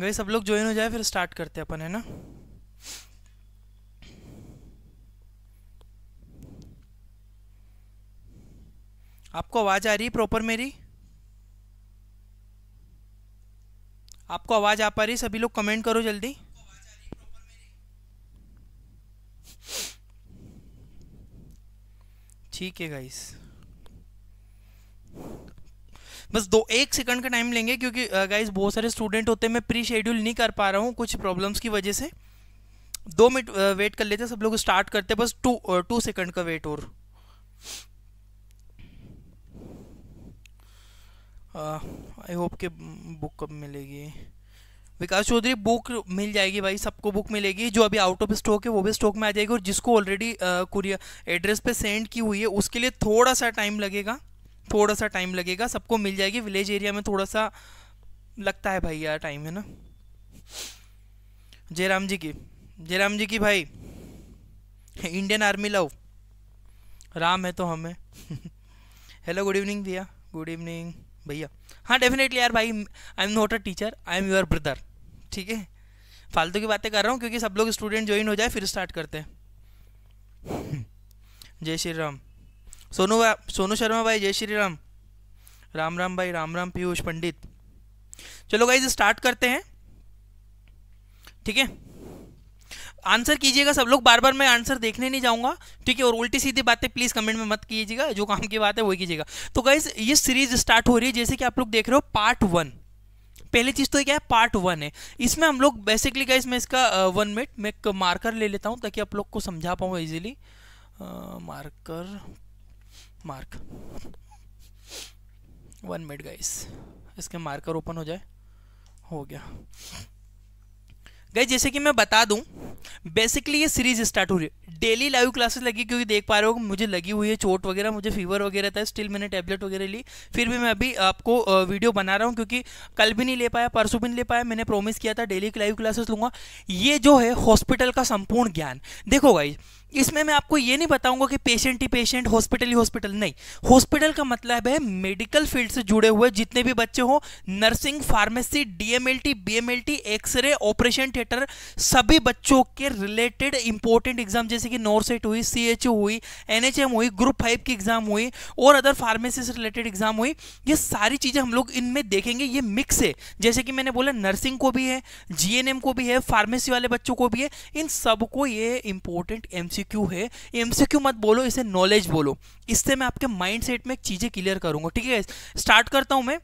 गई सब लोग ज्वाइन हो जाए फिर स्टार्ट करते हैं अपन है ना आपको आवाज आ रही प्रॉपर मेरी आपको आवाज आ पा रही सभी लोग कमेंट करो जल्दी ठीक है गाइस बस दो एक सेकंड का टाइम लेंगे क्योंकि गाइज बहुत सारे स्टूडेंट होते हैं मैं प्री शेड्यूल नहीं कर पा रहा हूँ कुछ प्रॉब्लम्स की वजह से दो मिनट वेट कर लेते हैं सब लोग स्टार्ट करते हैं बस टू टू सेकंड का वेट और आई होप के बुक कब मिलेगी विकास चौधरी बुक मिल जाएगी भाई सबको बुक मिलेगी जो अभी आउट ऑफ स्टॉक है वो भी स्टॉक में आ जाएगी और जिसको ऑलरेडी कुरियर एड्रेस पे सेंड की हुई है उसके लिए थोड़ा सा टाइम लगेगा थोड़ा सा टाइम लगेगा सबको मिल जाएगी विलेज एरिया में थोड़ा सा लगता है भाई यार टाइम है ना जयराम जी की जयराम जी की भाई इंडियन आर्मी लव राम है तो हमें हेलो गुड इवनिंग भैया गुड इवनिंग भैया हाँ डेफिनेटली यार भाई I am not a teacher I am your brother ठीक है फालतू की बातें कर रहा हूँ क्योंकि सब लोग स्टूडेंट ज्वाइन हो जाए फिर स्टार्ट करते हैं जय श्री राम सोनू सोनू शर्मा भाई जय श्री राम राम राम भाई राम राम पीयूष पंडित चलो गाइज स्टार्ट करते हैं ठीक है आंसर कीजिएगा सब लोग बार बार मैं आंसर देखने नहीं जाऊंगा ठीक है और उल्टी सीधी बातें प्लीज़ कमेंट में मत कीजिएगा जो काम की बात है वही कीजिएगा तो गाइज ये सीरीज स्टार्ट हो रही है जैसे कि आप लोग देख रहे हो पार्ट वन पहली चीज़ तो क्या है पार्ट वन है इसमें हम लोग बेसिकली गाइज मैं इसका वन मिनट मैं एक मार्कर ले लेता हूँ ताकि आप लोग को समझा पाऊँ easily marker mark one minute guys इसके मार्कर ओपन हो जाए हो गया गाइस जैसे कि मैं बता दूं बेसिकली ये सीरीज स्टार्ट हो रही है डेली लाइव क्लासेस लगी क्योंकि देख पा रहे हो मुझे लगी हुई है चोट वगैरह मुझे फीवर वगैरह था स्टिल मैंने टैबलेट वगैरह ली फिर भी मैं अभी आपको वीडियो बना रहा हूँ क्योंकि कल भी नहीं ले पाया परसों भी नहीं ले पाया मैंने प्रॉमिस किया था डेली लाइव क्लासेस लूँगा ये जो है हॉस्पिटल का संपूर्ण ज्ञान देखो गाई इसमें मैं आपको ये नहीं बताऊंगा कि पेशेंट ही पेशेंट हॉस्पिटल ही हॉस्पिटल नहीं हॉस्पिटल का मतलब है मेडिकल फील्ड से जुड़े हुए जितने भी बच्चे हो nursing pharmacy DMLT BMLT x ray operation theatre सभी बच्चों के रिलेटेड इंपॉर्टेंट एग्जाम जैसे कि नॉर्सेट हुई सी हुई एन हुई ग्रुप फाइव की एग्जाम हुई और अदर फार्मेसी से रिलेटेड एग्जाम हुई ये सारी चीज़ें हम लोग इनमें देखेंगे ये मिक्स है जैसे कि मैंने बोला नर्सिंग को भी है जी को भी है फार्मेसी वाले बच्चों को भी है इन सबको ये इंपॉर्टेंट एम एमसीक्यू है एमसीक्यू मत बोलो इसे नॉलेज बोलो इससे मैं आपके माइंड सेट में चीज़ें क्लियर करूंगा ठीक है स्टार्ट करता हूं मैं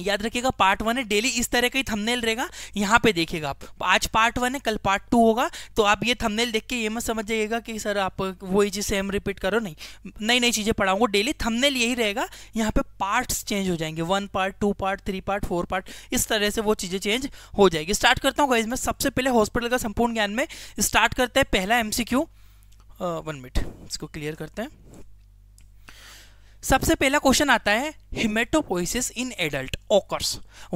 याद रखिएगा पार्ट वन है डेली इस तरह का ही थंबनेल रहेगा यहाँ पे देखिएगा आप आज पार्ट वन है कल पार्ट टू होगा तो आप ये थंबनेल देख के ये मत समझ जाइएगा कि सर आप वही चीज़ सेम रिपीट करो नहीं नई नई चीज़ें पढ़ाऊंगा डेली थंबनेल यही रहेगा यहाँ पे पार्ट्स चेंज हो जाएंगे one part two part three part four part इस तरह से वो चीज़ें चेंज हो जाएगी स्टार्ट करता हूँ इसमें सबसे पहले हॉस्पिटल का संपूर्ण ज्ञान में स्टार्ट करते हैं पहला एम वन मिनट इसको क्लियर करते हैं सबसे पहला क्वेश्चन आता है हिमेटोपोइसिस इन एडल्ट ओकर्स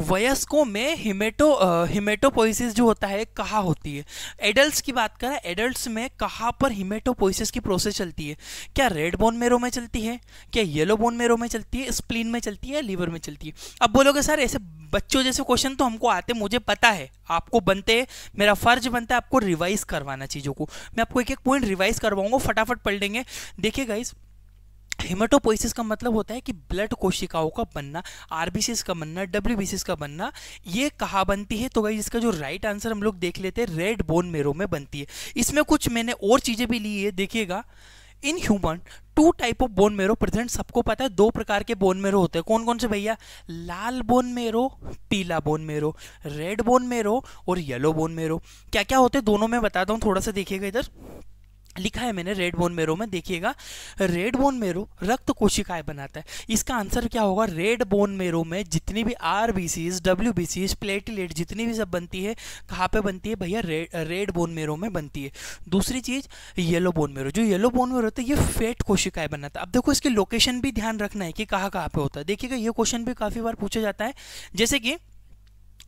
वयस्कों में हिमेटो हिमेटोपोइसिस जो होता है कहाँ होती है एडल्ट्स की बात करें एडल्ट्स में कहाँ पर हिमेटोपोइसिस की प्रोसेस चलती है क्या रेड बोन मेरो में चलती है क्या येलो बोन मेरो में चलती है स्प्लीन में चलती है लीवर में चलती है अब बोलोगे सर ऐसे बच्चों जैसे क्वेश्चन तो हमको आते मुझे पता है आपको बनते मेरा फर्ज बनता है आपको रिवाइज करवाना चीज़ों को मैं आपको एक एक पॉइंट रिवाइज करवाऊंगा फटाफट पढ़ लेंगे देखिए गाइज़ हेमाटोपोइसिस का मतलब होता है कि ब्लड कोशिकाओं का बनना आरबीसीस का बनना डब्ल्यू का बनना ये कहाँ बनती है तो भाई इसका जो राइट आंसर हम लोग देख लेते हैं रेड बोन मेरो में बनती है इसमें कुछ मैंने और चीज़ें भी ली है देखिएगा in human two type of bone marrow present सबको पता है दो प्रकार के बोन मेरो होते हैं कौन कौन से भैया लाल बोन मेरो पीला बोन मेरो रेड बोन मेरो और येलो बोन मेरो क्या क्या होते हैं दोनों में बताता हूँ थोड़ा सा देखिएगा इधर लिखा है मैंने रेड बोन मेरो में देखिएगा रेड बोन मेरो रक्त कोशिकाएं बनाता है इसका आंसर क्या होगा रेड बोन मेरो में जितनी भी R B Cs W B Cs platelet जितनी भी सब बनती है कहाँ पे बनती है भैया रेड रेड बोन मेरो में बनती है दूसरी चीज़ येलो बोन मेरो जो येलो बोन मेरो होता है ये फेट कोशिकाएं बनाता है अब देखो इसकी लोकेशन भी ध्यान रखना है कि कहाँ कहाँ पर होता है देखिएगा ये क्वेश्चन भी काफ़ी बार पूछा जाता है जैसे कि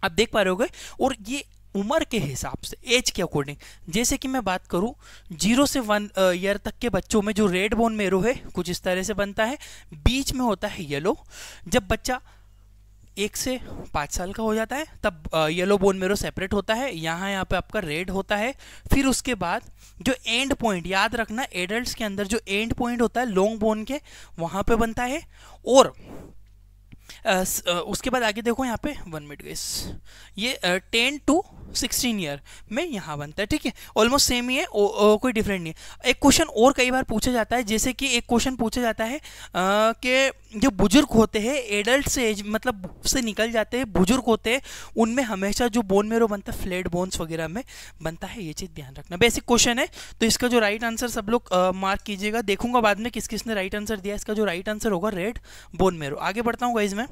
आप देख पा रहे हो और ये उम्र के हिसाब से एज के अकॉर्डिंग जैसे कि मैं बात करूं जीरो से वन ईयर तक के बच्चों में जो रेड बोन मेरो है कुछ इस तरह से बनता है बीच में होता है येलो जब बच्चा एक से पाँच साल का हो जाता है तब येलो बोन मेरो सेपरेट होता है यहाँ यहाँ पे आपका रेड होता है फिर उसके बाद जो एंड पॉइंट याद रखना एडल्ट के अंदर जो एंड पॉइंट होता है लॉन्ग बोन के वहाँ पे बनता है और उसके बाद आगे देखो यहाँ पे वन मिनट गई ये टेन टू सिक्सटीन ईयर में यहाँ बनता है ठीक है ऑलमोस्ट सेम ही है ओ, ओ, कोई डिफरेंट नहीं है एक क्वेश्चन और कई बार पूछा जाता है जैसे कि एक क्वेश्चन पूछा जाता है कि जो बुजुर्ग होते हैं एडल्ट से एज मतलब से निकल जाते हैं बुजुर्ग होते हैं उनमें हमेशा जो बोन मेरो बनता है फ्लैट बोन्स वगैरह में बनता है ये चीज़ ध्यान रखना बेसिक क्वेश्चन है तो इसका जो राइट आंसर सब लोग मार्क कीजिएगा देखूंगा बाद में किस किसने राइट आंसर दिया इसका जो राइट आंसर होगा रेड बोन मेरो आगे बढ़ता हूँ गाइज में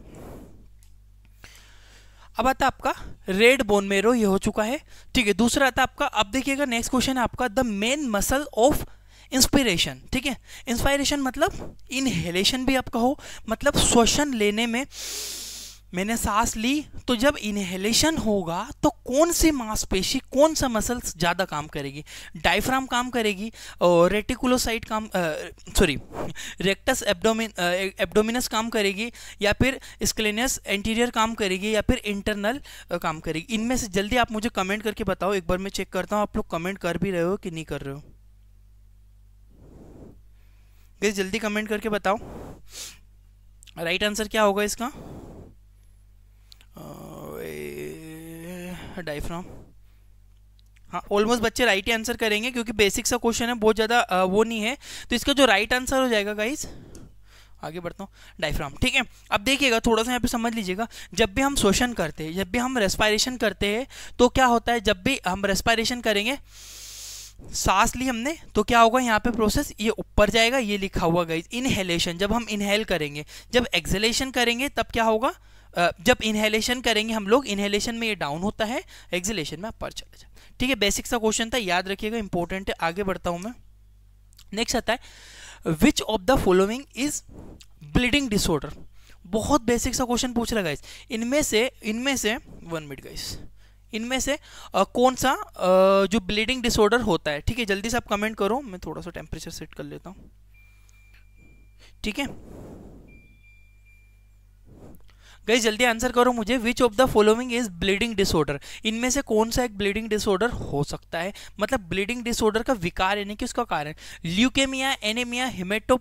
अब आता आपका रेड बोन मेरो ये हो चुका है ठीक है दूसरा आता आपका अब देखिएगा नेक्स्ट क्वेश्चन है आपका the main muscle of inspiration ठीक है इंस्पायरेशन मतलब इनहेलेशन भी आपका हो मतलब श्वसन लेने में मैंने सांस ली तो जब इनहेलेशन होगा तो कौन सी मांसपेशी कौन सा मसल्स ज़्यादा काम करेगी डायफ्राम काम करेगी और रेटिकुलोसाइट काम सॉरी रेक्टस एब्डोमिन एब्डोमिनस काम करेगी या फिर स्क्लेनियस एंटीरियर काम करेगी या फिर इंटरनल काम करेगी इनमें से जल्दी आप मुझे कमेंट करके बताओ एक बार मैं चेक करता हूँ आप लोग कमेंट कर भी रहे हो कि नहीं कर रहे हो गई जल्दी कमेंट करके बताओ राइट right आंसर क्या होगा इसका डाइफ्राम हाँ ऑलमोस्ट बच्चे राइट ही आंसर करेंगे क्योंकि बेसिक सा क्वेश्चन है बहुत ज़्यादा वो नहीं है तो इसका जो राइट आंसर हो जाएगा गाइज़ आगे बढ़ता हूँ डायफ्राम ठीक है अब देखिएगा थोड़ा सा यहाँ पे समझ लीजिएगा जब भी हम शोषण करते हैं जब भी हम रेस्पायरेशन करते हैं तो क्या होता है जब भी हम रेस्पायरेशन करेंगे सांस ली हमने तो क्या होगा यहाँ पे प्रोसेस ये ऊपर जाएगा ये लिखा हुआ गाइज इनहेलेशन जब हम इनहेल करेंगे जब एक्सलेशन करेंगे तब क्या होगा जब इनहेलेशन करेंगे हम लोग इनहेलेशन में ये डाउन होता है एक्जिलेशन में आप चला चले जाए ठीक है बेसिक सा क्वेश्चन था याद रखिएगा इंपॉर्टेंट है आगे बढ़ता हूँ मैं नेक्स्ट आता है which of the following is bleeding disorder बहुत बेसिक सा क्वेश्चन पूछ रहा गाइस इनमें से इनमें से वन मिनट गाइस इनमें से आ, कौन सा आ, जो ब्लीडिंग डिसऑर्डर होता है ठीक है जल्दी से आप कमेंट करो मैं थोड़ा सा टेम्परेचर सेट कर लेता हूँ ठीक है गई जल्दी आंसर करो मुझे which of the following is bleeding disorder इनमें से कौन सा एक ब्लीडिंग डिसऑर्डर हो सकता है मतलब ब्लीडिंग डिसऑर्डर का विकार यानी कि उसका कारण ल्यूकेमिया एनेमिया हिमेटो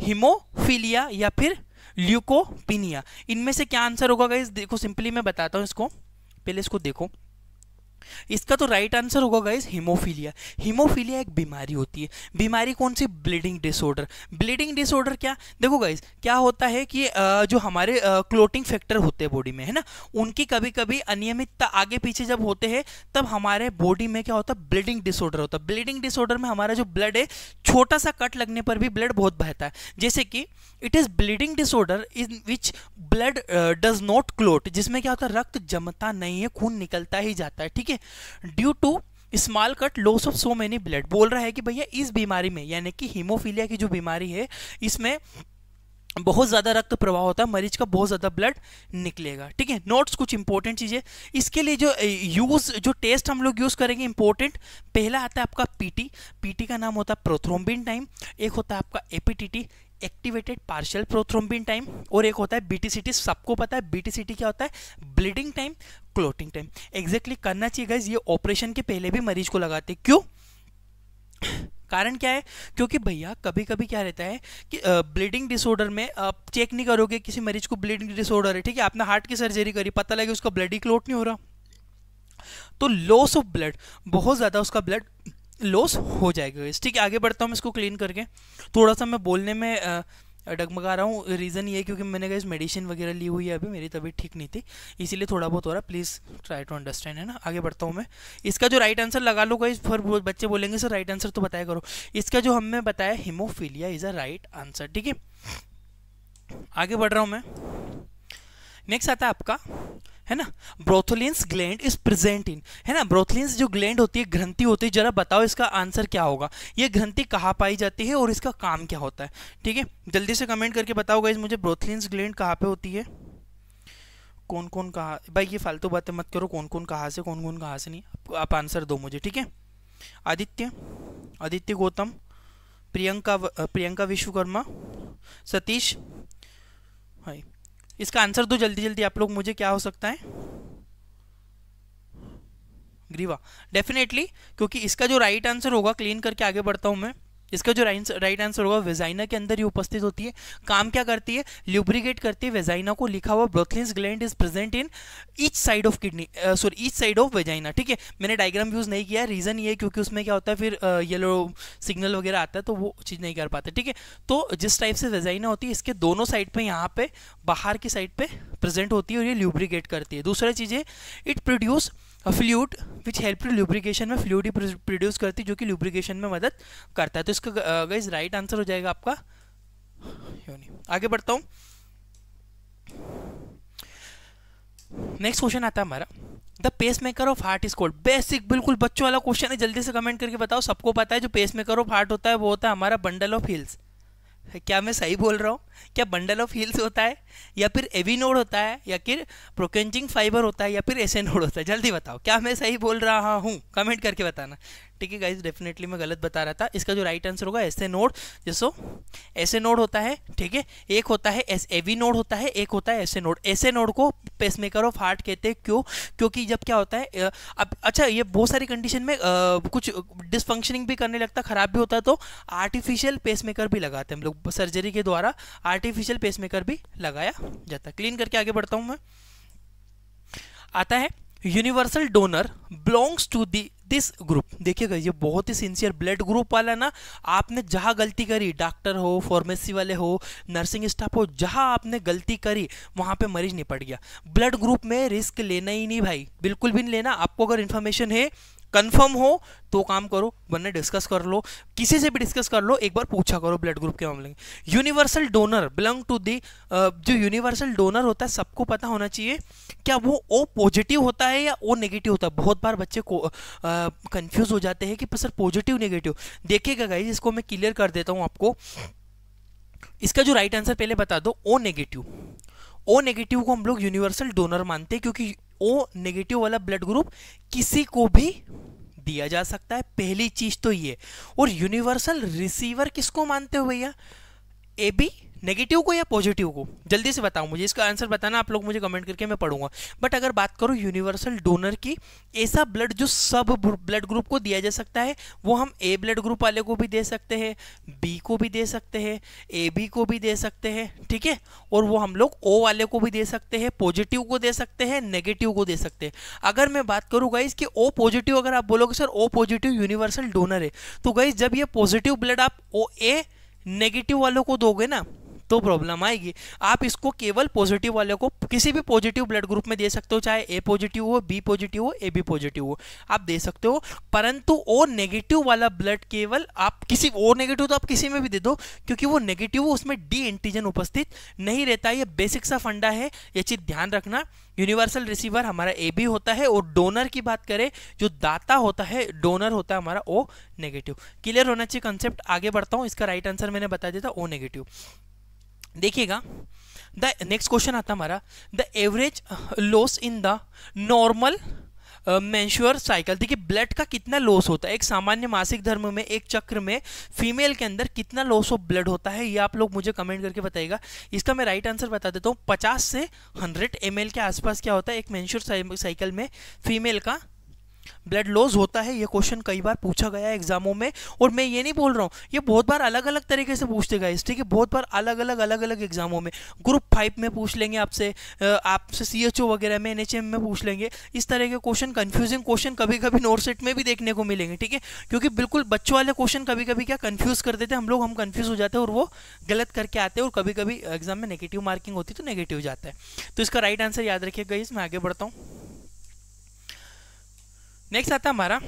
हिमोफीलिया या फिर ल्यूकोपिनिया इनमें से क्या आंसर होगा गई देखो सिंपली मैं बताता हूँ इसको पहले इसको देखो इसका तो राइट आंसर होगा गाइज हीमोफीलिया हीमोफीलिया एक बीमारी होती है बीमारी कौन सी ब्लीडिंग डिसऑर्डर ब्लीडिंग डिसऑर्डर क्या देखो गाइज क्या होता है कि जो हमारे क्लोटिंग फैक्टर होते हैं बॉडी में है ना उनकी कभी कभी अनियमितता आगे पीछे जब होते हैं तब हमारे बॉडी में क्या होता है ब्लीडिंग डिसऑर्डर होता है ब्लीडिंग डिसऑर्डर में हमारा जो ब्लड है छोटा सा कट लगने पर भी ब्लड बहुत बहता है जैसे कि it is bleeding disorder in which blood does not clot जिसमें क्या होता है रक्त जमता नहीं है खून निकलता ही जाता है ठीक है है due to small cut loss of so many blood बोल रहा है कि भैया इस बीमारी में यानी कि हीमोफीलिया की जो बीमारी है इसमें बहुत ज़्यादा रक्त प्रवाह होता है मरीज का बहुत ज़्यादा ब्लड निकलेगा ठीक है नोट्स कुछ इंपॉर्टेंट चीज़ें इसके लिए जो यूज़ जो टेस्ट हम लोग यूज़ करेंगे इंपॉर्टेंट पहला आता है आपका पीटी पीटी का नाम होता है प्रोथ्रोम्बिन टाइम एक होता है आपका APTT activated partial prothrombin time और एक होता है बीटीसीटी सबको पता है बीटीसीटी क्या होता है bleeding time clotting time exactly करना चाहिए गाइज ये ऑपरेशन के पहले भी मरीज को लगाते क्यों कारण क्या है क्योंकि भैया कभी कभी क्या रहता है कि ब्लीडिंग डिसऑर्डर में आप चेक नहीं करोगे किसी मरीज को ब्लीडिंग डिसऑर्डर है ठीक है आपने हार्ट की सर्जरी करी पता लगे उसका ब्लड ही क्लोट नहीं हो रहा तो लॉस ऑफ ब्लड बहुत ज़्यादा उसका ब्लड लॉस हो जाएगा ठीक है आगे बढ़ता हूँ मैं इसको क्लीन करके थोड़ा सा मैं बोलने में डगमगा रहा हूँ रीज़न ये क्योंकि मैंने कहा मेडिसिन वगैरह ली हुई है अभी मेरी तबीयत ठीक नहीं थी इसीलिए थोड़ा बहुत हो रहा है प्लीज़ ट्राई टू अंडरस्टैंड है ना आगे बढ़ता हूँ मैं इसका जो राइट आंसर लगा लो गाइज फिर बच्चे बोलेंगे सर राइट आंसर तो बताया करो इसका जो हमने बताया haemophilia is a right answer ठीक है आगे बढ़ रहा हूँ मैं नेक्स्ट आता है आपका है ना Bartholin's gland is present in है ना ब्रोथोलिन्स जो ग्लैंड होती है ग्रंथि होती है जरा बताओ इसका आंसर क्या होगा ये ग्रंथि कहाँ पाई जाती है और इसका काम क्या होता है ठीक है जल्दी से कमेंट करके बताओ गाइज मुझे ब्रोथोलिन्स ग्लैंड कहाँ पे होती है कौन कौन कहाँ भाई ये फालतू बातें मत करो कौन कौन कहाँ से कौन कौन कहाँ से नहीं आप आंसर दो मुझे ठीक है आदित्य आदित्य गौतम प्रियंका प्रियंका विश्वकर्मा सतीश हाई इसका आंसर दो जल्दी जल्दी आप लोग मुझे क्या हो सकता है ग्रीवा डेफिनेटली क्योंकि इसका जो राइट आंसर होगा क्लीन करके आगे बढ़ता हूं मैं इसका जो राइट आंसर होगा वेजाइना के अंदर ही उपस्थित होती है काम क्या करती है ल्यूब्रिकेट करती है वेजाइना को लिखा हुआ Bartholin gland is present in each side of kidney sorry each side of vagina ठीक है मैंने डायग्राम यूज़ नहीं किया रीज़न ये है क्योंकि उसमें क्या होता है फिर येलो सिग्नल वगैरह आता है तो वो चीज़ नहीं कर पाते ठीक है तो जिस टाइप से वेजाइना होती है इसके दोनों साइड पर यहाँ पे बाहर की साइड पर प्रेजेंट होती है और ये ल्यूब्रिकेट करती है दूसरा चीज़ है it produce fluid which help to lubrication में फ्लूड ही प्रोड्यूस करती है जो कि लुब्रिकेशन में मदद करता है तो इसका गाइज राइट आंसर हो जाएगा आपका नहीं आगे बढ़ता हूँ नेक्स्ट क्वेश्चन आता है हमारा the pacemaker of heart is called basic बिल्कुल बच्चों वाला क्वेश्चन है जल्दी से कमेंट करके बताओ सबको पता है जो पेस मेकर ऑफ हार्ट होता है वो होता है हमारा बंडल ऑफ हिल्स क्या मैं सही बोल रहा हूँ क्या बंडल ऑफ हिल्स होता है या फिर एविनोड होता है या फिर प्रोकेंजिंग फाइबर होता है या फिर एसेनोड होता है जल्दी बताओ क्या मैं सही बोल रहा हूँ कमेंट करके बताना ठीक है गाइज डेफिनेटली मैं गलत बता रहा था इसका जो राइट आंसर होगा ऐसे नोड जैसो ऐसे नोड होता है ठीक है एक होता है एस ए वी नोड होता है एक होता है ऐसे नोड ऐसे नोड को पेसमेकर ऑफ हार्ट कहते हैं क्यों क्योंकि जब क्या होता है अब अच्छा ये बहुत सारी कंडीशन में आ, कुछ डिसफंक्शनिंग भी करने लगता खराब भी होता है तो आर्टिफिशियल पेसमेकर भी लगाते हैं हम लोग सर्जरी के द्वारा आर्टिफिशियल पेसमेकर भी लगाया जाता है क्लीन करके आगे बढ़ता हूँ मैं आता है universal donor belongs to the this group देखिएगा ये बहुत ही सिंसियर ब्लड ग्रुप वाला ना आपने जहाँ गलती करी डॉक्टर हो फार्मेसी वाले हो नर्सिंग स्टाफ हो जहाँ आपने गलती करी वहाँ पे मरीज निपट गया ब्लड ग्रुप में रिस्क लेना ही नहीं भाई बिल्कुल भी नहीं लेना आपको अगर इन्फॉर्मेशन है कंफर्म हो तो काम करो वरना डिस्कस कर लो किसी से भी डिस्कस कर लो एक बार पूछा करो ब्लड ग्रुप के मामले में universal donor belong to the जो यूनिवर्सल डोनर होता है सबको पता होना चाहिए क्या वो ओ पॉजिटिव होता है या ओ नेगेटिव होता है बहुत बार बच्चे को कंफ्यूज हो जाते हैं कि सर पॉजिटिव नेगेटिव देखिएगा गाइज इसको मैं क्लियर कर देता हूँ आपको इसका जो राइट आंसर पहले बता दो ओ नेगेटिव ओ नेगेटिव को हम लोग यूनिवर्सल डोनर मानते हैं क्योंकि ओ नेगेटिव वाला ब्लड ग्रुप किसी को भी दिया जा सकता है पहली चीज तो ये और यूनिवर्सल रिसीवर किसको मानते हो भैया ए बी नेगेटिव को या पॉजिटिव को जल्दी से बताओ मुझे इसका आंसर बताना आप लोग मुझे कमेंट करके मैं पढ़ूंगा बट अगर बात करूँ यूनिवर्सल डोनर की ऐसा ब्लड जो सब ब्लड ग्रुप को दिया जा सकता है वो हम ए ब्लड ग्रुप वाले को भी दे सकते हैं बी को भी दे सकते हैं ए बी को भी दे सकते हैं ठीक है और वो हम लोग ओ वाले को भी दे सकते हैं पॉजिटिव को दे सकते हैं नेगेटिव को दे सकते हैं अगर मैं बात करूँ गाइज कि ओ पॉजिटिव अगर आप बोलोगे sir O positive universal donor है तो गाइज जब ये पॉजिटिव ब्लड आप ओ ए नेगेटिव वालों को दोगे ना तो प्रॉब्लम आएगी आप इसको केवल पॉजिटिव वाले को किसी भी पॉजिटिव ब्लड ग्रुप में दे सकते हो चाहे ए पॉजिटिव हो बी पॉजिटिव हो ए बी पॉजिटिव हो आप दे सकते हो परंतु ओ नेगेटिव वाला ब्लड केवल आप किसी ओ नेगेटिव तो आप किसी में भी दे दो क्योंकि वो नेगेटिव हो उसमें डी एंटीजन उपस्थित नहीं रहता ये बेसिक सा फंडा है ये चीज़ ध्यान रखना यूनिवर्सल रिसीवर हमारा ए बी होता है और डोनर की बात करें जो दाता होता है डोनर होता है हमारा ओ नेगेटिव क्लियर होना चाहिए कंसेप्ट आगे बढ़ता हूँ इसका राइट आंसर मैंने बता दिया था ओ नेगेटिव देखिएगा द नेक्स्ट क्वेश्चन आता हमारा the average loss in the normal menstrual cycle देखिए ब्लड का कितना लॉस होता है एक सामान्य मासिक धर्म में एक चक्र में फीमेल के अंदर कितना लॉस ऑफ ब्लड होता है ये आप लोग मुझे कमेंट करके बताइएगा इसका मैं राइट आंसर बता देता हूँ पचास से हंड्रेड एम के आसपास क्या होता है एक मैंश्योर साइकिल में फीमेल का ब्लड लॉस होता है ये क्वेश्चन कई बार पूछा गया है एग्जामों में और मैं ये नहीं बोल रहा हूँ ये बहुत बार अलग अलग तरीके से पूछते गए ठीक है बहुत बार अलग अलग अलग अलग एग्जामों में ग्रुप फाइव में पूछ लेंगे आपसे आपसे सी एच ओ वगैरह में एन में पूछ लेंगे इस तरह के क्वेश्चन कन्फ्यूजिंग क्वेश्चन कभी कभी नोट सेट में भी देखने को मिलेंगे ठीक है क्योंकि बिल्कुल बच्चों वाले क्वेश्चन कभी कभी क्या कन्फ्यूज़ कर देते हैं हम लोग हम कन्फ्यूज़ हो जाते हैं और वो गलत करके आते हैं और कभी कभी एग्जाम में नेगेटिव मार्किंग होती है तो नेगेटिव जाता है तो इसका राइट आंसर याद रखिएगा मैं आगे बढ़ता हूँ नेक्स्ट आता है हमारा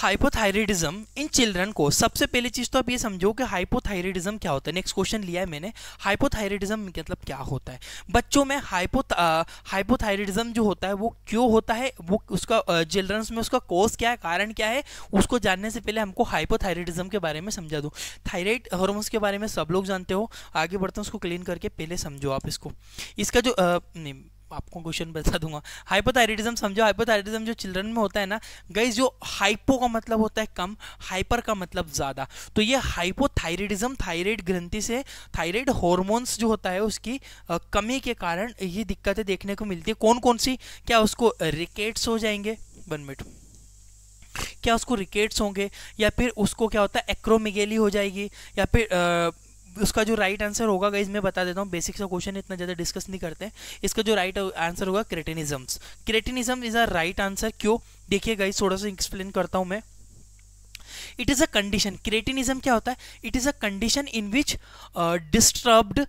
हाइपोथायरिडिज्म इन चिल्ड्रन को सबसे पहले चीज़ तो आप ये समझो कि हाइपोथायरिडिज्म क्या होता है नेक्स्ट क्वेश्चन लिया है मैंने हाइपोथायरिडिज्म मतलब क्या होता है बच्चों में हाइपो हाइपोथायरिडिज्म जो होता है वो क्यों होता है वो उसका चिल्ड्रंस में उसका कोज क्या है कारण क्या है उसको जानने से पहले हमको हाइपोथायरिडिज्म के बारे में समझा दो थायराइड हॉर्मोन्स के बारे में सब लोग जानते हो आगे बढ़ते हैं उसको क्लीन करके पहले समझो आप इसको इसका जो आ, नहीं आपको क्वेश्चन बता दूंगा हाइपोथायरिटिज्म समझो हाइपोथायरिटिज्म जो चिल्ड्रन में होता है ना गाइज जो हाइपो का मतलब होता है कम हाइपर का मतलब ज़्यादा तो ये हाइपोथायरिटिज्म थायराइड ग्रंथि से थायराइड हॉर्मोन्स जो होता है उसकी कमी के कारण ये दिक्कतें देखने को मिलती है कौन कौन सी क्या उसको रिकेट्स हो जाएंगे वन मिनट क्या उसको रिकेट्स होंगे या फिर उसको क्या होता है एक्रोमिगेली हो जाएगी या फिर आ, उसका जो राइट आंसर होगा गाइज मैं बता देता हूँ बेसिक सा क्वेश्चन इतना ज़्यादा डिस्कस नहीं करते इसका जो राइट आंसर होगा cretinisms cretinism is a right answer क्यों देखिए गाइज थोड़ा सा एक्सप्लेन करता हूँ मैं it is a condition cretinism क्या होता है it is a condition in which disturbed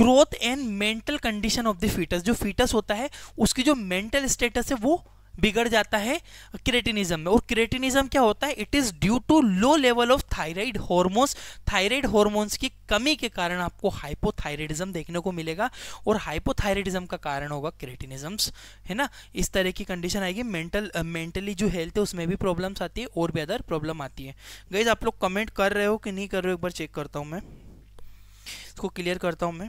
growth and mental condition of the foetus जो फीटस होता है उसकी जो मेंटल स्टेटस है वो बिगड़ जाता है क्रेटिनिज्म में और क्रेटिनिज्म क्या होता है it is due to low level of thyroid hormones thyroid hormones की कमी के कारण आपको हाइपोथायरेटिज्म देखने को मिलेगा और हाइपोथायरेटिज्म का कारण होगा क्रेटिनिज्म्स है ना इस तरह की कंडीशन आएगी मेंटल मेंटली जो हेल्थ है उसमें भी प्रॉब्लम्स आती है और भी अदर प्रॉब्लम आती है गईज आप लोग कमेंट कर रहे हो कि नहीं कर रहे हो एक बार चेक करता हूँ मैं इसको क्लियर करता हूँ मैं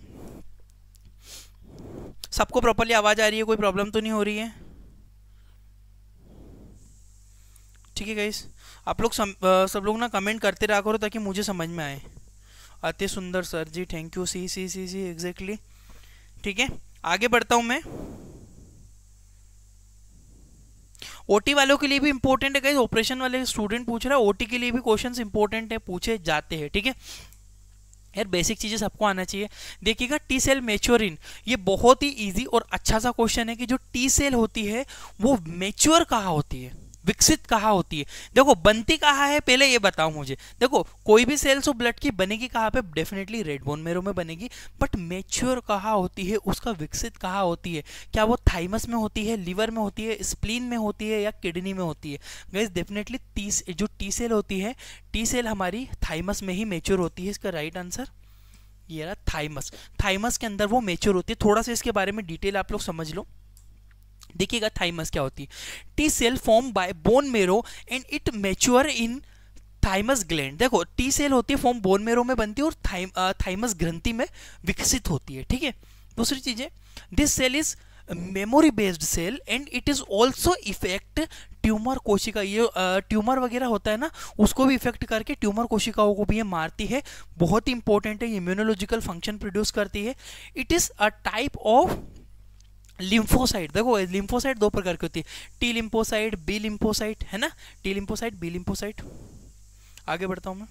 सबको प्रॉपरली आवाज़ आ रही है कोई प्रॉब्लम तो नहीं हो रही है ठीक है गाइस आप लोग सब लोग ना कमेंट करते रहा करो ताकि मुझे समझ में आए अति सुंदर sir ji thank you C C C C exactly ठीक है आगे बढ़ता हूँ मैं ओटी वालों के लिए भी इंपॉर्टेंट है गाइस ऑपरेशन वाले स्टूडेंट पूछ रहा है ओटी के लिए भी क्वेश्चंस इंपॉर्टेंट है पूछे जाते हैं ठीक है यार बेसिक चीज़ें सबको आना चाहिए देखिएगा टी सेल मेच्योरिन ये बहुत ही इजी और अच्छा सा क्वेश्चन है कि जो टी सेल होती है वो मेच्योर कहाँ होती है विकसित कहाँ होती है देखो बनती कहाँ है पहले ये बताओ मुझे देखो कोई भी सेल्स ऑफ ब्लड की बनेगी कहाँ पे डेफिनेटली रेड बोन मेरो में बनेगी बट मेच्योर कहाँ होती है उसका विकसित कहाँ होती है क्या वो थाइमस में होती है लीवर में होती है स्प्लीन में होती है या किडनी में होती है गैस डेफिनेटली तीस जो टी सेल होती है टी सेल हमारी थाइमस में ही मेच्योर होती है इसका राइट आंसर ये रहा थाइमस थाइमस के अंदर वो मेच्योर होती है थोड़ा सा इसके बारे में डिटेल आप लोग समझ लो देखिएगा थाइमस क्या होती है T cell form by bone marrow and it mature in thymus gland देखो टी सेल होती है फॉर्म बोन मेरो में बनती है और थाइम थाइमस uh, ग्रंथि में विकसित होती है ठीक है दूसरी चीज़ है this cell is memory based cell and it is also effect tumour कोशिका ये ट्यूमर uh, वगैरह होता है ना उसको भी इफेक्ट करके ट्यूमर कोशिकाओं को भी ये मारती है बहुत ही इंपॉर्टेंट है इम्यूनोलॉजिकल फंक्शन प्रोड्यूस करती है it is a type of lymphocyte देखो लिम्फोसाइट दो प्रकार की होती है टी लिम्फोसाइट बी लिम्फोसाइट है ना टी लिम्फोसाइट बी लिम्फोसाइट आगे बढ़ता हूँ मैं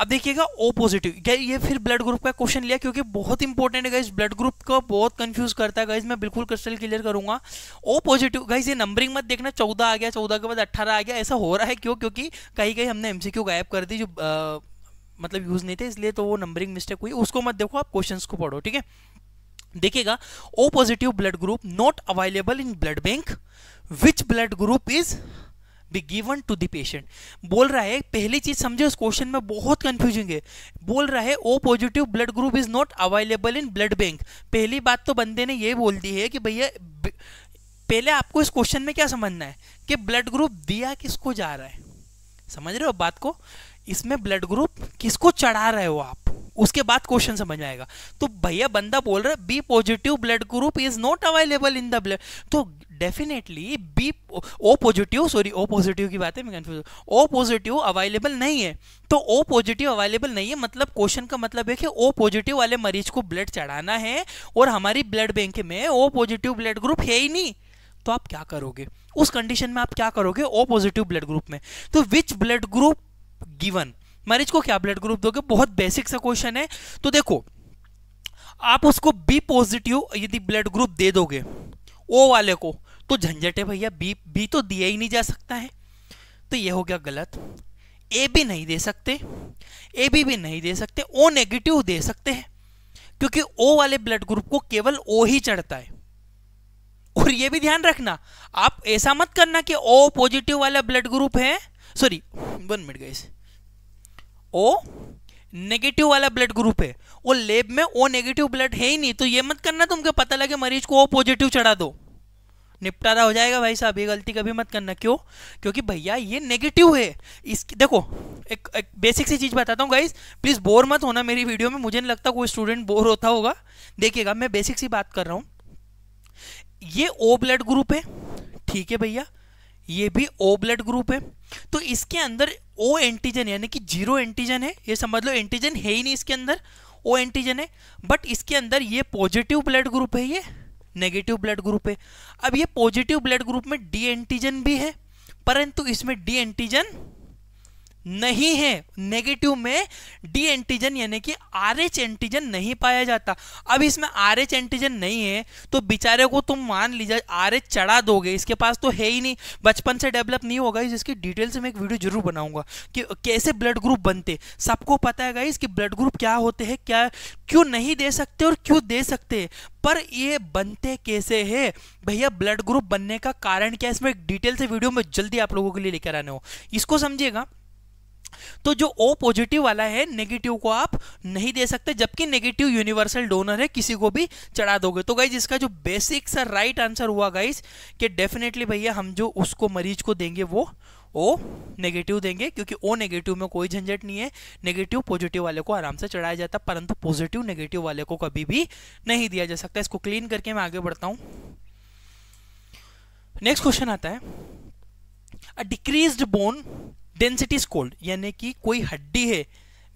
अब देखिएगा ओ पॉजिटिव ये फिर ब्लड ग्रुप का क्वेश्चन लिया क्योंकि बहुत इंपॉर्टेंट है गाइज ब्लड ग्रुप को बहुत कंफ्यूज करता है गाइज मैं बिल्कुल क्रिस्टल क्लियर करूंगा ओ पॉजिटिव गाइज ये नंबरिंग मत देखना चौदह आ गया चौदह के बाद अट्ठारह आ गया ऐसा हो रहा है क्यों क्योंकि कहीं कहीं हमने एमसीक्यू गायब कर दी जो आ, मतलब यूज़ नहीं थे इसलिए तो वो नंबरिंग मिस्टेक हुई उसको मत देखो आप क्वेश्चन को पढ़ो ठीक है देखिएगा O positive blood group not available in blood bank which blood group is be given to the patient बोल रहा है पहली चीज समझे उस क्वेश्चन में बहुत कंफ्यूजिंग है बोल रहा है O positive blood group is not available in blood bank पहली बात तो बंदे ने ये बोल दी है कि भैया पहले आपको इस क्वेश्चन में क्या समझना है कि ब्लड ग्रुप दिया किसको जा रहा है समझ रहे हो बात को इसमें ब्लड ग्रुप किसको चढ़ा रहे हो आप उसके बाद क्वेश्चन समझ में आएगा तो भैया बंदा बोल रहा है B positive blood group is not available in the blood तो definitely B O positive sorry O positive की बात है मैं कंफ्यूज ओ पॉजिटिव अवेलेबल नहीं है तो ओ पॉजिटिव अवेलेबल नहीं है मतलब क्वेश्चन का मतलब है कि ओ पॉजिटिव वाले मरीज को ब्लड चढ़ाना है और हमारी ब्लड बैंक में ओ पॉजिटिव ब्लड ग्रुप है ही नहीं तो आप क्या करोगे उस कंडीशन में आप क्या करोगे ओ पॉजिटिव ब्लड ग्रुप में तो विच ब्लड ग्रुप गिवन मरीज को क्या ब्लड ग्रुप दोगे बहुत बेसिक सा क्वेश्चन है तो देखो आप उसको बी पॉजिटिव यदि ब्लड ग्रुप दे दोगे ओ वाले को तो झंझट है भैया बी बी तो दिया ही नहीं जा सकता है तो ये हो गया गलत ए भी नहीं दे सकते ए बी भी नहीं दे सकते ओ नेगेटिव दे सकते हैं क्योंकि ओ वाले ब्लड ग्रुप को केवल ओ ही चढ़ता है और ये भी ध्यान रखना आप ऐसा मत करना कि ओ पॉजिटिव वाला ब्लड ग्रुप है सॉरी वन मिनट गए ओ नेगेटिव वाला ब्लड ग्रुप है वो लेब में ओ नेगेटिव ब्लड है ही नहीं तो ये मत करना तुमको पता लगे मरीज को ओ पॉजिटिव चढ़ा दो निपटारा हो जाएगा भाई साहब ये गलती कभी मत करना क्यों क्योंकि भैया ये नेगेटिव है इसकी देखो एक, एक बेसिक सी चीज़ बताता हूँ गाइज प्लीज़ बोर मत होना मेरी वीडियो में मुझे नहीं लगता कोई स्टूडेंट बोर होता होगा देखिएगा मैं बेसिक सी बात कर रहा हूँ ये ओ ब्लड ग्रुप है ठीक है भैया ये भी ओ ब्लड ग्रुप है तो इसके अंदर ओ एंटीजन यानी कि जीरो एंटीजन है ये समझ लो एंटीजन है ही नहीं इसके अंदर ओ एंटीजन है बट इसके अंदर ये पॉजिटिव ब्लड ग्रुप है ये नेगेटिव ब्लड ग्रुप है अब ये पॉजिटिव ब्लड ग्रुप में डी एंटीजन भी है परंतु इसमें डी एंटीजन नहीं है नेगेटिव में डी एंटीजन यानी कि आर एच एंटीजन नहीं पाया जाता अब इसमें आर एच एंटीजन नहीं है तो बेचारे को तुम मान लीजिए आर एच चढ़ा दोगे इसके पास तो है ही नहीं बचपन से डेवलप नहीं होगा जिसकी डिटेल से मैं एक वीडियो जरूर बनाऊंगा कि कैसे ब्लड ग्रुप बनते सबको पता है इसके ब्लड ग्रुप क्या होते हैं क्या क्यों नहीं दे सकते और क्यों दे सकते पर ये बनते कैसे है भैया ब्लड ग्रुप बनने का कारण क्या है इसमें डिटेल से वीडियो में जल्दी आप लोगों के लिए लेकर आने हो इसको समझिएगा तो जो ओ पॉजिटिव वाला है नेगेटिव को आप नहीं दे सकते जबकि नेगेटिव यूनिवर्सल डोनर है किसी को भी चढ़ा दोगे तो गाइज इसका जो बेसिक सा राइट आंसर हुआ गाइज कि डेफिनेटली भैया हम जो उसको मरीज को देंगे वो ओ नेगेटिव देंगे क्योंकि ओ नेगेटिव में कोई झंझट नहीं है नेगेटिव पॉजिटिव वाले को आराम से चढ़ाया जाता है परंतु पॉजिटिव नेगेटिव वाले को कभी भी नहीं दिया जा सकता इसको क्लीन करके मैं आगे बढ़ता हूँ नेक्स्ट क्वेश्चन आता है a decrease bone density called यानी कि कोई हड्डी है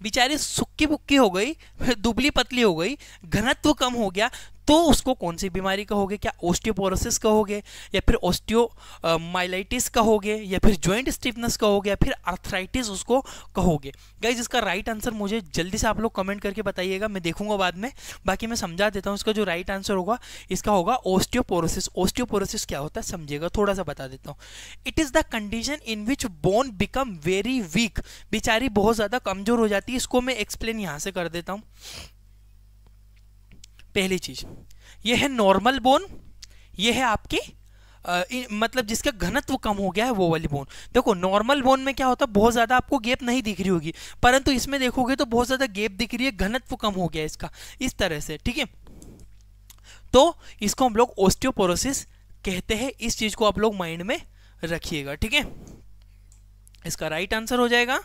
बेचारी सुक्की बुक्की हो गई दुबली पतली हो गई घनत्व कम हो गया तो उसको कौन सी बीमारी कहोगे क्या ओस्टियोपोरोसिस कहोगे या फिर ओस्टियोमाइलाइटिस कहोगे या फिर ज्वाइंट स्टिफनेस कहोगे या फिर अर्थराइटिस उसको कहोगे गाइज इसका राइट आंसर मुझे जल्दी से आप लोग कमेंट करके बताइएगा मैं देखूंगा बाद में बाकी मैं समझा देता हूँ इसका जो राइट आंसर होगा इसका होगा ओस्टियोपोरोसिस ओस्टियोपोरोसिस क्या होता है समझेगा थोड़ा सा बता देता हूँ it is the condition in which bone become very weak बेचारी बहुत ज़्यादा कमज़ोर हो जाती है इसको मैं एक्सप्लेन यहाँ से कर देता हूँ पहली चीज ये है नॉर्मल बोन ये है आपकी आ, मतलब जिसका घनत्व कम हो गया है वो वाली बोन देखो नॉर्मल बोन में क्या होता है बहुत ज़्यादा आपको गैप नहीं दिख रही होगी परंतु इसमें देखोगे तो बहुत ज़्यादा गैप दिख रही है घनत्व कम हो गया इसका इस तरह से ठीक है तो इसको हम लोग ओस्टियोपोरोसिस कहते हैं इस चीज़ को आप लोग माइंड में रखिएगा ठीक है इसका राइट आंसर हो जाएगा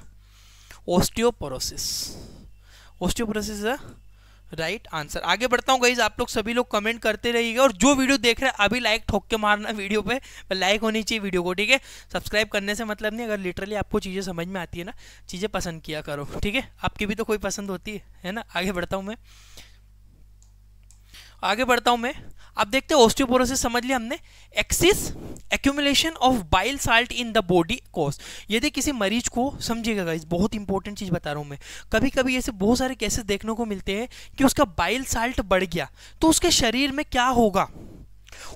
ओस्टियोपोरोसिस ओस्टियोपोरोसिस राइट आंसर आगे बढ़ता हूँ गाइज आप लोग सभी लोग कमेंट करते रहिएगा और जो वीडियो देख रहे हैं अभी लाइक ठोक के मारना वीडियो पे लाइक होनी चाहिए वीडियो को ठीक है सब्सक्राइब करने से मतलब नहीं अगर लिटरली आपको चीज़ें समझ में आती है ना चीज़ें पसंद किया करो ठीक है आपकी भी तो कोई पसंद होती है है ना आगे बढ़ता हूँ मैं आगे बढ़ता हूँ मैं आप देखते हैं ऑस्टियोपोरोसिस समझ लिया हमने excess accumulation of bile salt in the body cause यदि किसी मरीज को समझिएगा गाइज बहुत इंपॉर्टेंट चीज़ बता रहा हूँ मैं कभी कभी ऐसे बहुत सारे केसेस देखने को मिलते हैं कि उसका बाइल साल्ट बढ़ गया तो उसके शरीर में क्या होगा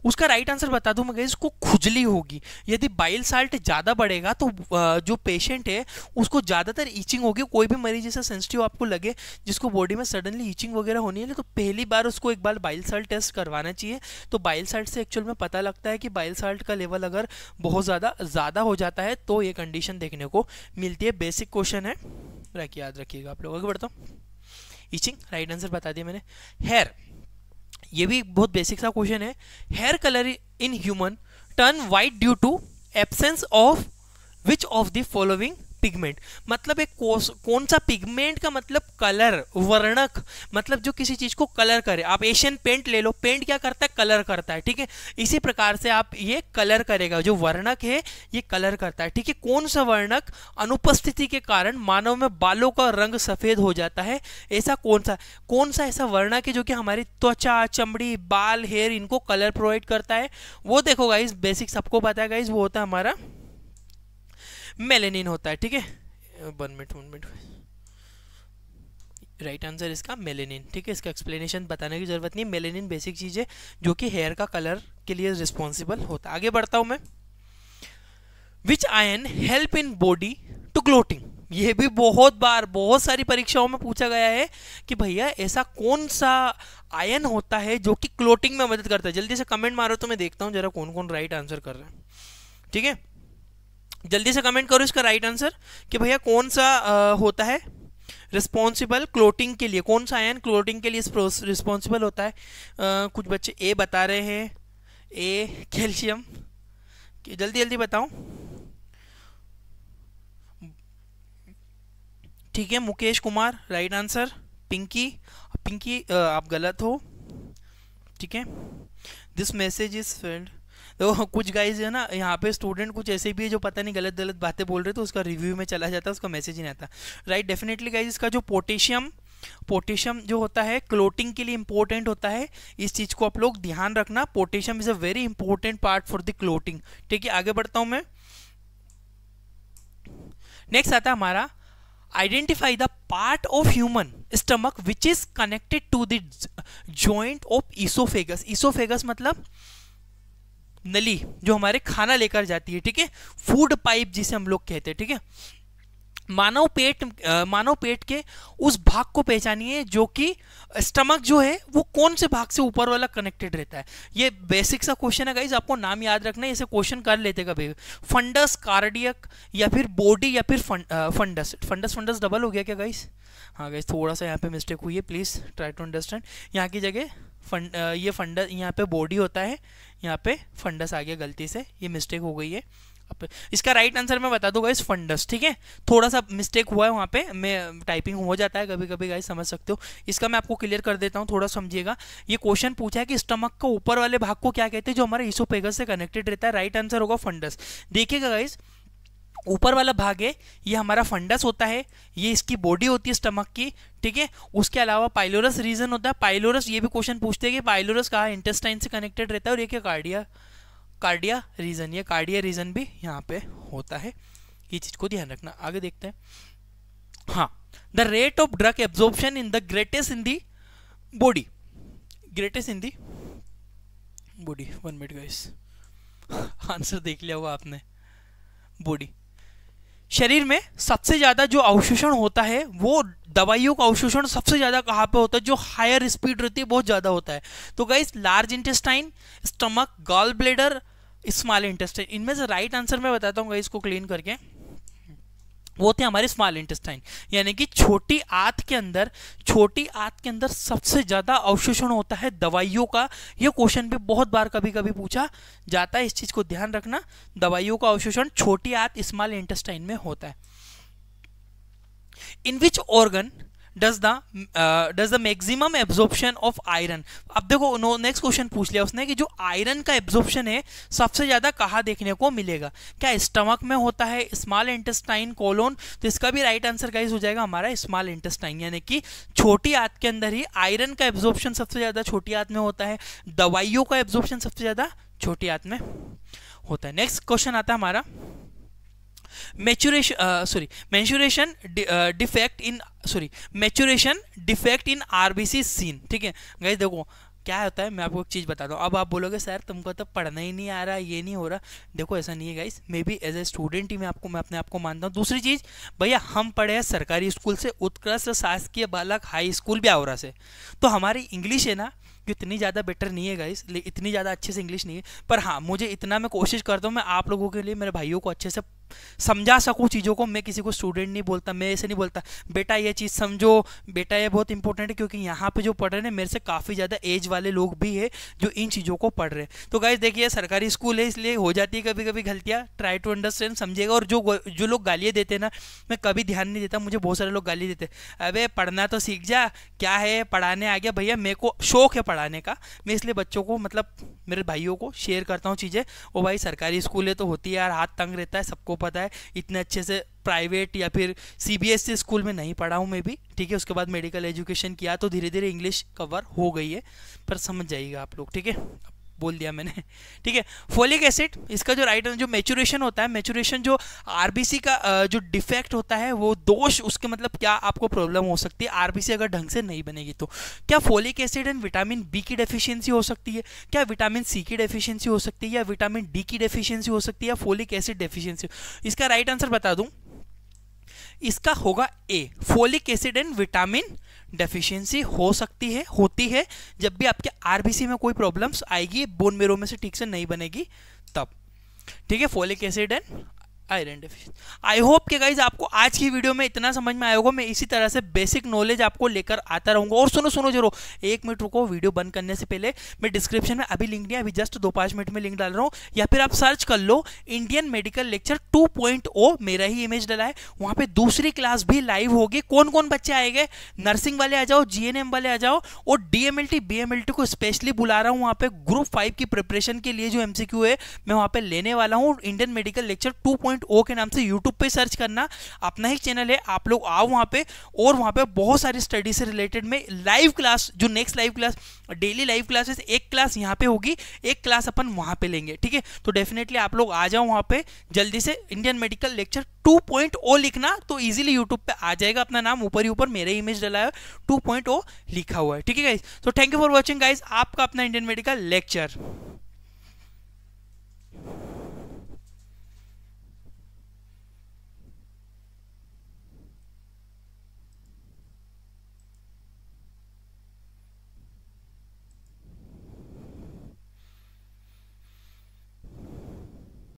उसका राइट आंसर बता दूं मैं इसको खुजली होगी यदि बाइल साल्ट ज़्यादा बढ़ेगा तो जो पेशेंट है उसको ज़्यादातर ईचिंग होगी कोई भी मरीज जैसा सेंसिटिव आपको लगे जिसको बॉडी में सडनली ईचिंग वगैरह होनी है तो पहली बार उसको एक बार बाइल साल्ट टेस्ट करवाना चाहिए तो बाइल साल्ट से एक्चुअल में पता लगता है कि बाइल साल्ट का लेवल अगर बहुत ज़्यादा ज़्यादा हो जाता है तो ये कंडीशन देखने को मिलती है बेसिक क्वेश्चन है याद रखिएगा आप लोग आगे बढ़ता हूँ इचिंग राइट आंसर बता दिया मैंने हेयर ये भी बहुत बेसिक सा क्वेश्चन है hair colour in human turn white due to absence of which of the following pigment मतलब एक कौन सा पिगमेंट का मतलब कलर वर्णक मतलब जो किसी चीज को कलर करे आप एशियन पेंट ले लो पेंट क्या करता है कलर करता है ठीक है इसी प्रकार से आप ये कलर करेगा जो वर्णक है ये कलर करता है ठीक है कौन सा वर्णक अनुपस्थिति के कारण मानव में बालों का रंग सफेद हो जाता है ऐसा कौन सा कौन सा ऐसा वर्णक है जो कि हमारी त्वचा चमड़ी बाल हेयर इनको कलर प्रोवाइड करता है वो देखोगाइज बेसिक सबको पता है गाइज वो होता है हमारा मेलेनिन होता है ठीक है one minute one minute right answer इसका मेलेनिन ठीक है इसका एक्सप्लेनेशन बताने की ज़रूरत नहीं मेलेनिन बेसिक चीज़ है जो कि हेयर का कलर के लिए रिस्पॉन्सिबल होता है आगे बढ़ता हूँ मैं which ion help in body to clotting ये भी बहुत बार बहुत सारी परीक्षाओं में पूछा गया है कि भैया ऐसा कौन सा आयन होता है जो कि क्लोटिंग में मदद करता है जल्दी से कमेंट मारो तो मैं देखता हूँ जरा कौन कौन राइट आंसर कर रहे हैं ठीक है जल्दी से कमेंट करो इसका राइट आंसर कि भैया कौन सा आ, होता है रिस्पॉन्सिबल क्लोटिंग के लिए कौन सा आयन क्लोटिंग के लिए रिस्पॉन्सिबल होता है आ, कुछ बच्चे ए बता रहे हैं ए कैल्शियम जल्दी जल्दी बताओ ठीक है मुकेश कुमार राइट आंसर पिंकी पिंकी आप गलत हो ठीक है दिस मैसेज इज फेल्ड तो कुछ गाइज है ना यहाँ पे स्टूडेंट कुछ ऐसे भी है जो पता नहीं गलत गलत बातें बोल रहे तो उसका रिव्यू में चला जाता है उसका मैसेज नहीं आता राइट डेफिनेटली गाइज इसका जो पोटेशियम पोटेशियम जो होता है क्लोटिंग के लिए इंपॉर्टेंट होता है इस चीज़ को आप लोग ध्यान रखना potassium is a very important part for the clotting ठीक है आगे बढ़ता हूं मैं नेक्स्ट आता है हमारा identify the part of human stomach which is connected to the joint of oesophagus oesophagus मतलब नली जो हमारे खाना लेकर जाती है ठीक है फूड पाइप जिसे हम लोग कहते हैं ठीक है मानव पेट मानव पेट के उस भाग को पहचानिए जो कि स्टमक जो है वो कौन से भाग से ऊपर वाला कनेक्टेड रहता है ये बेसिक सा क्वेश्चन है गाइज आपको नाम याद रखना है इसे क्वेश्चन कर लेते कभी फंडस कार्डियक या फिर बॉडी या फिर फंडस फंडस फंडस डबल हो गया क्या गाइज हाँ गाइज थोड़ा सा यहाँ पे मिस्टेक हुई है प्लीज़ ट्राई टू अंडरस्टैंड यहाँ की जगह फंड ये फंडस यहाँ पे बॉडी होता है यहाँ पे फंडस आ गया गलती से ये मिस्टेक हो गई है अब इसका राइट आंसर मैं बता दूंगा इस फंडस ठीक है थोड़ा सा मिस्टेक हुआ है वहाँ पे मैं टाइपिंग हो जाता है कभी कभी गाइस समझ सकते हो इसका मैं आपको क्लियर कर देता हूँ थोड़ा समझिएगा ये क्वेश्चन पूछा है कि स्टमक का ऊपर वाले भाग को क्या कहते हैं जो हमारे ईसोपेगस से कनेक्टेड रहता है राइट आंसर होगा फंडस देखिएगा गाइज़ ऊपर वाला भाग है ये हमारा फंडस होता है ये इसकी बॉडी होती है स्टमक की ठीक है उसके अलावा पाइलोरस रीजन होता है पाइलोरस ये भी क्वेश्चन पूछते हैं कि पाइलोरस कहाँ इंटेस्टाइन से कनेक्टेड रहता है और ये क्या कार्डिया कार्डिया रीजन ये कार्डिया रीजन भी यहाँ पे होता है ये चीज़ को ध्यान रखना आगे देखते हैं हाँ the rate of drug absorption in the greatest in the body greatest in the body one minute guys answer देख लिया हुआ आपने बॉडी शरीर में सबसे ज़्यादा जो अवशोषण होता है वो दवाइयों का अवशोषण सबसे ज़्यादा कहाँ पे होता है जो हायर स्पीड रहती है बहुत ज़्यादा होता है तो guys large intestine stomach gall bladder small intestine इनमें से राइट आंसर मैं बताता हूँ गाइस को क्लीन करके वो थे हमारे स्मॉल इंटेस्टाइन यानी कि छोटी आंत के अंदर छोटी आंत के अंदर सबसे ज़्यादा अवशोषण होता है दवाइयों का ये क्वेश्चन भी बहुत बार कभी कभी पूछा जाता है इस चीज़ को ध्यान रखना दवाइयों का अवशोषण छोटी आंत स्मॉल इंटेस्टाइन में होता है in which organ does the does the maximum absorption of iron अब देखो नेक्स्ट क्वेश्चन पूछ लिया उसने कि जो आयरन का एब्जॉर्प्शन है सबसे ज़्यादा कहाँ देखने को मिलेगा क्या स्टमक में होता है स्मॉल इंटेस्टाइन कोलोन तो इसका भी राइट आंसर गाइज हो जाएगा हमारा स्मॉल इंटेस्टाइन यानी कि छोटी आंत के अंदर ही आयरन का एब्जॉर्प्शन सबसे ज़्यादा छोटी आंत में होता है दवाइयों का एब्जॉर्प्शन सबसे ज़्यादा छोटी आंत में होता है नेक्स्ट क्वेश्चन आता है हमारा maturation uh, sorry mensuration uh, defect in sorry maturation defect in RBC seen ठीक है गई देखो क्या होता है मैं आपको एक चीज़ बता दूँ अब आप बोलोगे सर तुमको तो पढ़ना ही नहीं आ रहा ये नहीं हो रहा देखो ऐसा नहीं है guys maybe as a student ही मैं आपको मैं अपने आप को मानता हूँ दूसरी चीज़ भैया हम पढ़े हैं सरकारी स्कूल से उत्कृष्ट शासकीय बालक हाई स्कूल भी आवरा से तो हमारी इंग्लिश है ना कि इतनी ज़्यादा बेटर नहीं है गाइस इतनी ज़्यादा अच्छे से इंग्लिश नहीं है पर हाँ मुझे इतना मैं कोशिश करता हूँ मैं आप लोगों के लिए मेरे भाइयों को अच्छे से समझा सकूँ चीज़ों को मैं किसी को स्टूडेंट नहीं बोलता मैं ऐसे नहीं बोलता बेटा ये चीज़ समझो बेटा ये बहुत इंपॉर्टेंट है क्योंकि यहाँ पे जो पढ़ रहे हैं मेरे से काफ़ी ज़्यादा एज वाले लोग भी है जो इन चीज़ों को पढ़ रहे हैं तो गाइज देखिए सरकारी स्कूल है इसलिए हो जाती है कभी कभी गलतियाँ ट्राई टू अंडरस्टैंड समझेगा और जो जो लोग गालियाँ देते हैं ना मैं कभी ध्यान नहीं देता मुझे बहुत सारे लोग गाली देते अबे पढ़ना तो सीख जा क्या है पढ़ाने आ गया भैया मेरे को शौक है पढ़ाने का मैं इसलिए बच्चों को मतलब मेरे भाइयों को शेयर करता हूँ चीज़ें वो भाई सरकारी स्कूल है तो होती है यार हाथ तंग रहता है सबको पता है इतने अच्छे से प्राइवेट या फिर सी स्कूल e में नहीं पढ़ा हूँ मैं भी ठीक है उसके बाद मेडिकल एजुकेशन किया तो धीरे धीरे इंग्लिश कवर हो गई है पर समझ जाइएगा आप लोग ठीक है बोल दिया मैंने ठीक है फोलिक एसिड इसका जो राइट जो मेचुरेशन होता है मेचुरेशन जो आरबीसी का जो डिफेक्ट होता है वो दोष उसके मतलब क्या आपको प्रॉब्लम हो सकती है आरबीसी अगर ढंग से नहीं बनेगी तो क्या folic acid and vitamin B की डेफिशिएंसी हो सकती है क्या विटामिन सी की डेफिशियंसी हो सकती है या विटामिन डी की डेफिशियंसी हो सकती है या फोलिक एसिड डेफिशियंसी इसका राइट आंसर बता दूँ इसका होगा A folic acid and vitamin deficiency हो सकती है होती है जब भी आपके आरबीसी में कोई प्रॉब्लम्स आएगी बोन मेरो में से ठीक से नहीं बनेगी तब ठीक है folic acid and iron deficiency I hope कि गाइज आपको आज की वीडियो में इतना समझ में आया होगा मैं इसी तरह से बेसिक नॉलेज आपको लेकर आता रहूंगा और सुनो सुनो जरूर एक मिनट रुको वीडियो बंद करने से पहले मैं डिस्क्रिप्शन में अभी लिंक नहीं अभी जस्ट दो पाँच मिनट में लिंक डाल रहा हूँ या फिर आप सर्च कर लो इंडियन मेडिकल लेक्चर टू मेरा ही इमेज डला है वहाँ पर दूसरी क्लास भी लाइव होगी कौन कौन बच्चे आएंगे नर्सिंग वाले आ जाओ जी वाले आ जाओ और डी एम को स्पेशली बुला रहा हूँ वहाँ पर ग्रुप फाइव की प्रिपरेशन के लिए जो एम है मैं वहाँ पर लेने वाला हूँ Indian medical lecture two point O के नाम से यूट्यूब पे सर्च करना अपना ही चैनल है आप लोग आओ वहाँ पे और वहाँ पे बहुत सारी स्टडी से रिलेटेड में लाइव क्लास जो next live class daily live classes एक क्लास यहाँ पे होगी एक क्लास अपन वहाँ पे लेंगे ठीक है तो डेफिनेटली आप लोग आ जाओ वहाँ पे जल्दी से इंडियन मेडिकल लेक्चर 2.0 लिखना तो ईजिली यूट्यूब पर आ जाएगा अपना नाम ऊपर ही ऊपर मेरे इमेज डला है 2.0 लिखा हुआ है ठीक है गाइज तो thank you for watching guys आपका अपना इंडियन मेडिकल लेक्चर